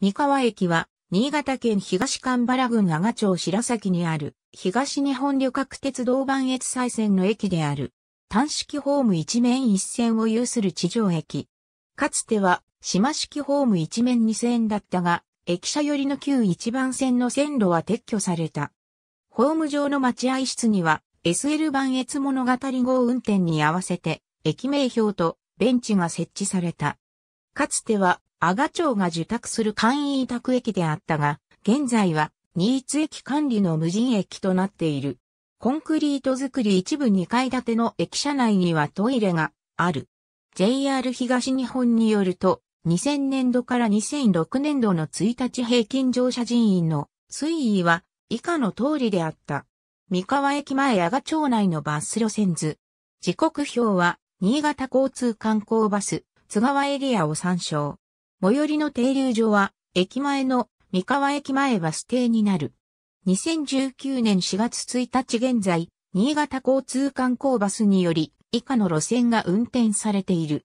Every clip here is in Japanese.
三河駅は、新潟県東神原郡阿賀町白崎にある、東日本旅客鉄道磐越西線の駅である。単式ホーム一面一線を有する地上駅。かつては、島式ホーム一面二線だったが、駅舎寄りの旧一番線の線路は撤去された。ホーム上の待合室には、SL 磐越物語号運転に合わせて、駅名標とベンチが設置された。かつては、阿賀町が受託する簡易委託駅であったが、現在は新津駅管理の無人駅となっている。コンクリート造り一部2階建ての駅舎内にはトイレがある。JR 東日本によると、2000年度から2006年度の1日平均乗車人員の推移は以下の通りであった。三河駅前阿賀町内のバス路線図。時刻表は新潟交通観光バス、津川エリアを参照。最寄りの停留所は、駅前の三河駅前バス停になる。2019年4月1日現在、新潟交通観光バスにより、以下の路線が運転されている。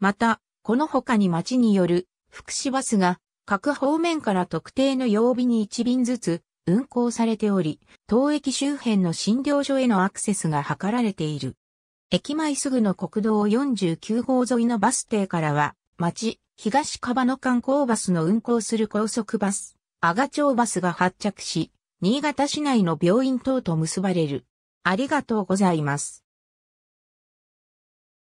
また、この他に町による福祉バスが各方面から特定の曜日に1便ずつ運行されており、当駅周辺の診療所へのアクセスが図られている。駅前すぐの国道49号沿いのバス停からは、町、東川の観光バスの運行する高速バス、阿賀町バスが発着し、新潟市内の病院等と結ばれる。ありがとうございます。